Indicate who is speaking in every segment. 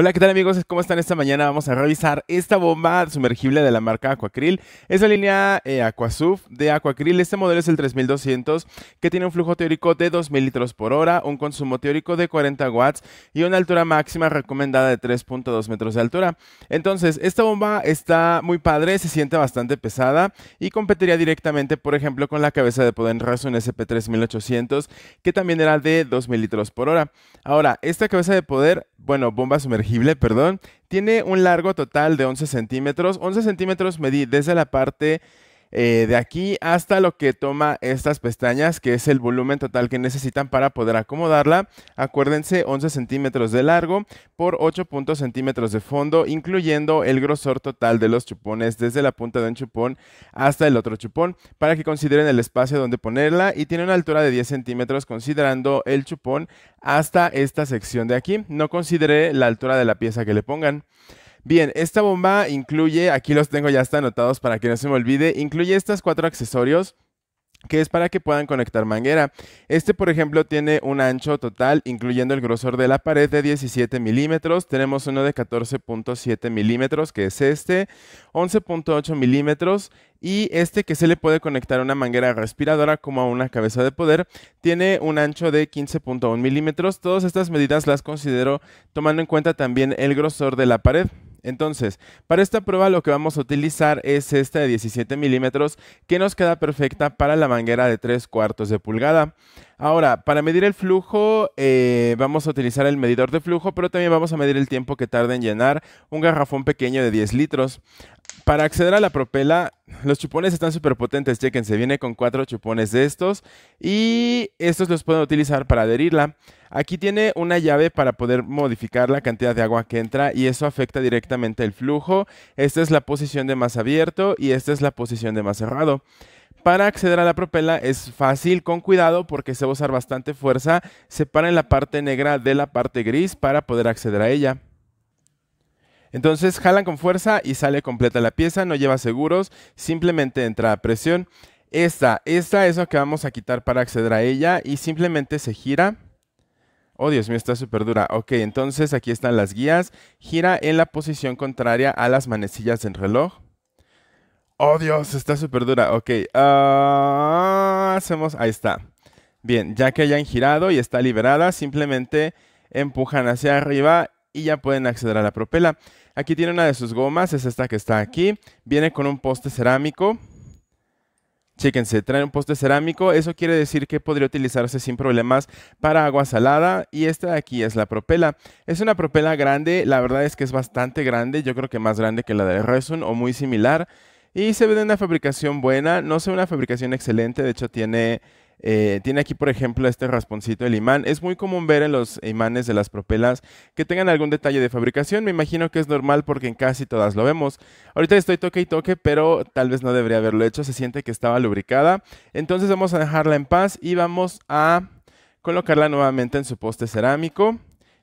Speaker 1: Hola, ¿qué tal amigos? ¿Cómo están esta mañana? Vamos a revisar esta bomba sumergible de la marca Aquacril. Es la línea eh, Aquasuf de Aquacril. Este modelo es el 3200 que tiene un flujo teórico de 2000 litros por hora, un consumo teórico de 40 watts y una altura máxima recomendada de 3.2 metros de altura. Entonces, esta bomba está muy padre, se siente bastante pesada y competiría directamente, por ejemplo, con la cabeza de poder en SP3800 que también era de 2000 litros por hora. Ahora, esta cabeza de poder bueno, bomba sumergible, perdón, tiene un largo total de 11 centímetros. 11 centímetros medí desde la parte eh, de aquí hasta lo que toma estas pestañas, que es el volumen total que necesitan para poder acomodarla. Acuérdense, 11 centímetros de largo por 8 puntos centímetros de fondo, incluyendo el grosor total de los chupones desde la punta de un chupón hasta el otro chupón, para que consideren el espacio donde ponerla y tiene una altura de 10 centímetros considerando el chupón hasta esta sección de aquí. No considere la altura de la pieza que le pongan. Bien, esta bomba incluye, aquí los tengo ya hasta anotados para que no se me olvide, incluye estos cuatro accesorios que es para que puedan conectar manguera. Este, por ejemplo, tiene un ancho total, incluyendo el grosor de la pared de 17 milímetros. Tenemos uno de 14.7 milímetros, que es este, 11.8 milímetros, y este que se le puede conectar a una manguera respiradora como a una cabeza de poder, tiene un ancho de 15.1 milímetros. Todas estas medidas las considero tomando en cuenta también el grosor de la pared. Entonces, para esta prueba lo que vamos a utilizar es esta de 17 milímetros que nos queda perfecta para la manguera de 3 cuartos de pulgada. Ahora, para medir el flujo eh, vamos a utilizar el medidor de flujo, pero también vamos a medir el tiempo que tarda en llenar un garrafón pequeño de 10 litros. Para acceder a la propela, los chupones están súper potentes, chequense, viene con cuatro chupones de estos y estos los pueden utilizar para adherirla. Aquí tiene una llave para poder modificar la cantidad de agua que entra y eso afecta directamente el flujo. Esta es la posición de más abierto y esta es la posición de más cerrado. Para acceder a la propela es fácil, con cuidado, porque se va a usar bastante fuerza. Separen la parte negra de la parte gris para poder acceder a ella. Entonces jalan con fuerza y sale completa la pieza, no lleva seguros, simplemente entra a presión. Esta, esta es lo que vamos a quitar para acceder a ella y simplemente se gira. Oh, Dios mío, está súper dura. Ok, entonces aquí están las guías. Gira en la posición contraria a las manecillas del reloj. Oh, Dios, está súper dura. Ok, ah, hacemos... Ahí está. Bien, ya que hayan girado y está liberada, simplemente empujan hacia arriba y ya pueden acceder a la propela. Aquí tiene una de sus gomas, es esta que está aquí. Viene con un poste cerámico. Chéquense, trae un poste cerámico, eso quiere decir que podría utilizarse sin problemas para agua salada y esta de aquí es la propela. Es una propela grande, la verdad es que es bastante grande, yo creo que más grande que la de Resun o muy similar y se ve de una fabricación buena, no sé, una fabricación excelente, de hecho tiene eh, tiene aquí, por ejemplo, este rasponcito del imán. Es muy común ver en los imanes de las propelas que tengan algún detalle de fabricación. Me imagino que es normal porque en casi todas lo vemos. Ahorita estoy toque y toque, pero tal vez no debería haberlo hecho. Se siente que estaba lubricada. Entonces vamos a dejarla en paz y vamos a colocarla nuevamente en su poste cerámico.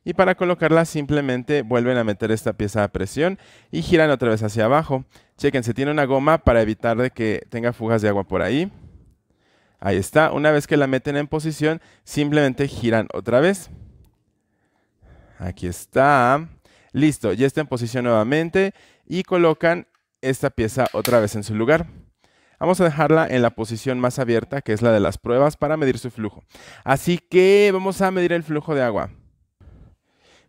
Speaker 1: Y para colocarla simplemente vuelven a meter esta pieza a presión y giran otra vez hacia abajo. Chequen, se tiene una goma para evitar de que tenga fugas de agua por ahí. Ahí está. Una vez que la meten en posición, simplemente giran otra vez. Aquí está. Listo, ya está en posición nuevamente y colocan esta pieza otra vez en su lugar. Vamos a dejarla en la posición más abierta, que es la de las pruebas, para medir su flujo. Así que vamos a medir el flujo de agua.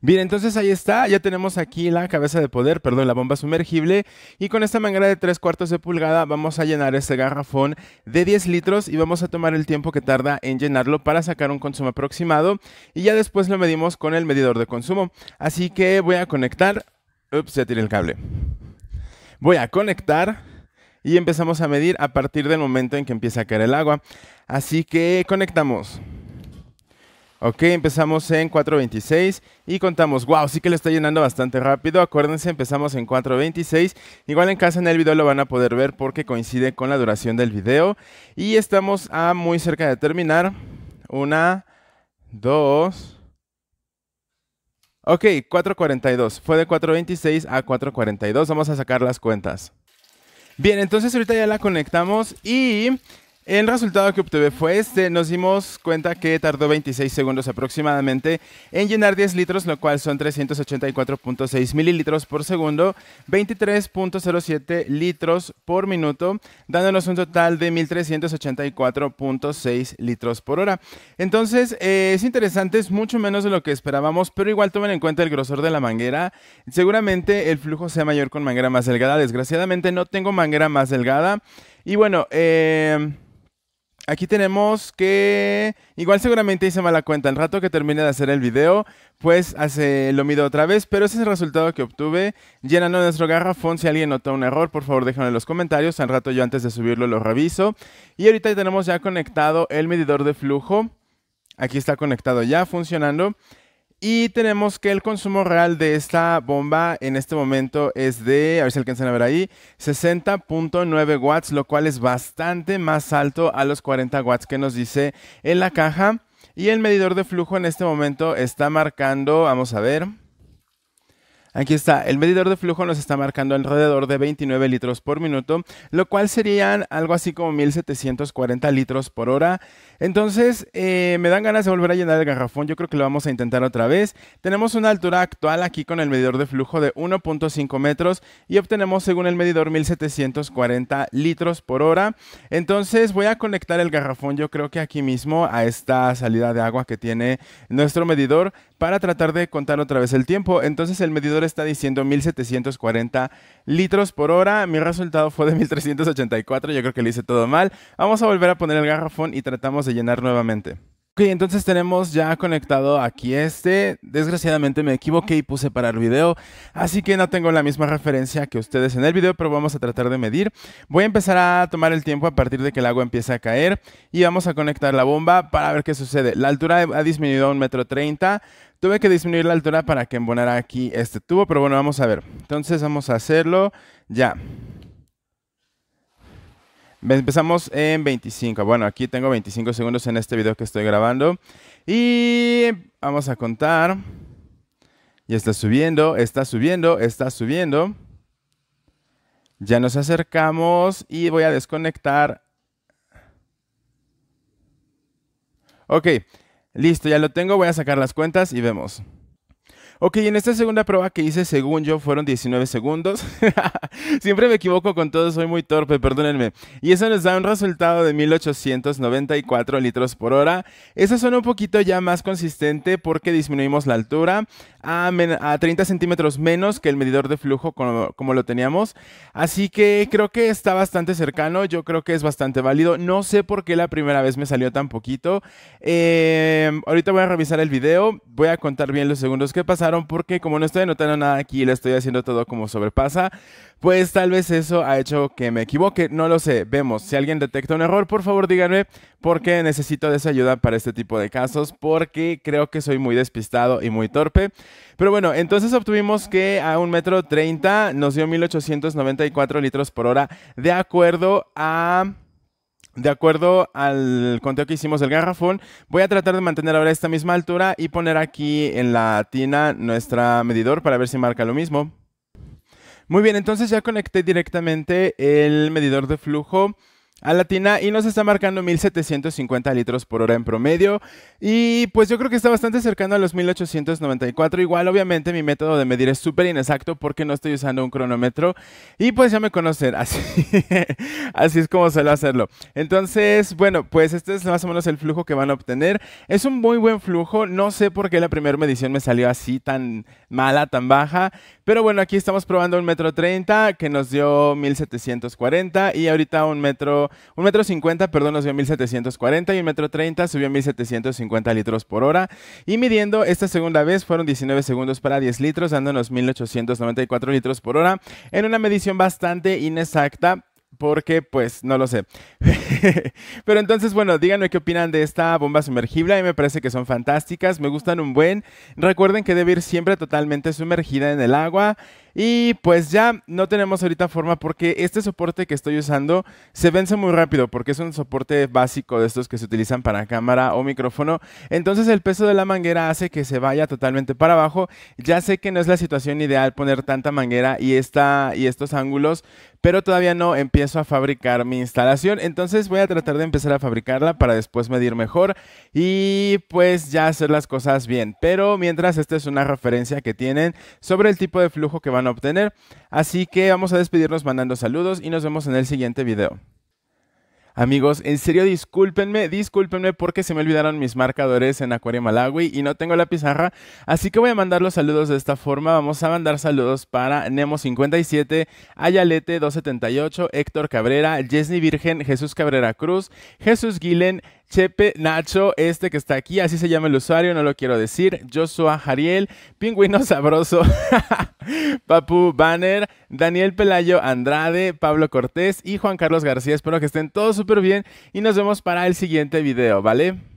Speaker 1: Bien, entonces ahí está, ya tenemos aquí la cabeza de poder, perdón, la bomba sumergible y con esta manguera de 3 cuartos de pulgada vamos a llenar este garrafón de 10 litros y vamos a tomar el tiempo que tarda en llenarlo para sacar un consumo aproximado y ya después lo medimos con el medidor de consumo. Así que voy a conectar, ups, ya tiré el cable, voy a conectar y empezamos a medir a partir del momento en que empieza a caer el agua. Así que conectamos. Ok, empezamos en 4.26 y contamos, wow, sí que le está llenando bastante rápido, acuérdense, empezamos en 4.26, igual en casa en el video lo van a poder ver porque coincide con la duración del video y estamos a muy cerca de terminar, una, dos, ok, 4.42, fue de 4.26 a 4.42, vamos a sacar las cuentas. Bien, entonces ahorita ya la conectamos y el resultado que obtuve fue este. Nos dimos cuenta que tardó 26 segundos aproximadamente en llenar 10 litros, lo cual son 384.6 mililitros por segundo, 23.07 litros por minuto, dándonos un total de 1.384.6 litros por hora. Entonces, eh, es interesante, es mucho menos de lo que esperábamos, pero igual tomen en cuenta el grosor de la manguera. Seguramente el flujo sea mayor con manguera más delgada. Desgraciadamente no tengo manguera más delgada. Y bueno, eh aquí tenemos que... Igual seguramente hice mala cuenta. El rato que termine de hacer el video, pues hace, lo mido otra vez. Pero ese es el resultado que obtuve. Llenando nuestro garrafón. Si alguien notó un error, por favor déjenlo en los comentarios. Al rato yo antes de subirlo lo reviso. Y ahorita tenemos ya conectado el medidor de flujo. Aquí está conectado ya, funcionando. Y tenemos que el consumo real de esta bomba en este momento es de, a ver si alcanzan a ver ahí, 60.9 watts, lo cual es bastante más alto a los 40 watts que nos dice en la caja. Y el medidor de flujo en este momento está marcando, vamos a ver, Aquí está, el medidor de flujo nos está marcando alrededor de 29 litros por minuto, lo cual serían algo así como 1740 litros por hora. Entonces, eh, me dan ganas de volver a llenar el garrafón, yo creo que lo vamos a intentar otra vez. Tenemos una altura actual aquí con el medidor de flujo de 1.5 metros y obtenemos según el medidor 1740 litros por hora. Entonces, voy a conectar el garrafón yo creo que aquí mismo a esta salida de agua que tiene nuestro medidor para tratar de contar otra vez el tiempo. Entonces el medidor está diciendo 1740 litros por hora. Mi resultado fue de 1384. Yo creo que lo hice todo mal. Vamos a volver a poner el garrafón y tratamos de llenar nuevamente. Ok, entonces tenemos ya conectado aquí este. Desgraciadamente me equivoqué y puse para el video, así que no tengo la misma referencia que ustedes en el video, pero vamos a tratar de medir. Voy a empezar a tomar el tiempo a partir de que el agua empiece a caer y vamos a conectar la bomba para ver qué sucede. La altura ha disminuido a un metro treinta. Tuve que disminuir la altura para que embonara aquí este tubo, pero bueno, vamos a ver. Entonces vamos a hacerlo ya. Empezamos en 25. Bueno, aquí tengo 25 segundos en este video que estoy grabando. Y vamos a contar. Ya está subiendo, está subiendo, está subiendo. Ya nos acercamos y voy a desconectar. Ok. Listo, ya lo tengo, voy a sacar las cuentas y vemos. Ok, en esta segunda prueba que hice, según yo, fueron 19 segundos. Siempre me equivoco con todo, soy muy torpe, perdónenme. Y eso nos da un resultado de 1894 litros por hora. Esa suena un poquito ya más consistente porque disminuimos la altura a, 30 centímetros menos que el medidor de flujo como, lo teníamos. Así que creo que está bastante cercano, yo creo que es bastante válido. No sé por qué la primera vez me salió tan poquito. Eh, ahorita voy a revisar el video, voy a contar bien los segundos que pasa porque como no estoy anotando nada aquí, y le estoy haciendo todo como sobrepasa, pues tal vez eso ha hecho que me equivoque, no lo sé, vemos. Si alguien detecta un error, por favor díganme porque necesito de esa ayuda para este tipo de casos porque creo que soy muy despistado y muy torpe. Pero bueno, entonces obtuvimos que a un metro 30 nos dio 1894 litros por hora de acuerdo a... De acuerdo al conteo que hicimos del garrafón, voy a tratar de mantener ahora esta misma altura y poner aquí en la tina nuestro medidor para ver si marca lo mismo. Muy bien, entonces ya conecté directamente el medidor de flujo a la y nos está marcando 1750 litros por hora en promedio y pues yo creo que está bastante cercano a los 1894 igual obviamente mi método de medir es súper inexacto porque no estoy usando un cronómetro y pues ya me conocen así así es como suelo hacerlo entonces bueno pues este es más o menos el flujo que van a obtener es un muy buen flujo no sé por qué la primera medición me salió así tan mala tan baja pero bueno aquí estamos probando un metro 30 que nos dio 1740 y ahorita un metro un metro cincuenta, perdón, nos dio 1740 y un metro treinta subió a 1750 litros por hora. Y midiendo esta segunda vez fueron 19 segundos para 10 litros, dándonos 1894 litros por hora en una medición bastante inexacta, porque pues no lo sé. Pero entonces, bueno, díganme qué opinan de esta bomba sumergible. A mí me parece que son fantásticas, me gustan un buen. Recuerden que debe ir siempre totalmente sumergida en el agua. Y pues ya no tenemos ahorita forma porque este soporte que estoy usando se vence muy rápido porque es un soporte básico de estos que se utilizan para cámara o micrófono. Entonces el peso de la manguera hace que se vaya totalmente para abajo. Ya sé que no es la situación ideal poner tanta manguera y, esta, y estos ángulos, pero todavía no empiezo a fabricar mi instalación. Entonces voy a tratar de empezar a fabricarla para después medir mejor y pues ya hacer las cosas bien. Pero mientras, esta es una referencia que tienen sobre el tipo de flujo que van obtener. Así que vamos a despedirnos mandando saludos y nos vemos en el siguiente video. Amigos, en serio, discúlpenme, discúlpenme porque se me olvidaron mis marcadores en Acuario Malawi y no tengo la pizarra, así que voy a mandar los saludos de esta forma. Vamos a mandar saludos para Nemo57, Ayalete278, Héctor Cabrera, Jesny Virgen, Jesús Cabrera Cruz, Jesús Guilen, Chepe Nacho, este que está aquí, así se llama el usuario, no lo quiero decir. Joshua Jariel, Pingüino Sabroso, Papu Banner, Daniel Pelayo Andrade, Pablo Cortés y Juan Carlos García. Espero que estén todos súper bien y nos vemos para el siguiente video, ¿vale?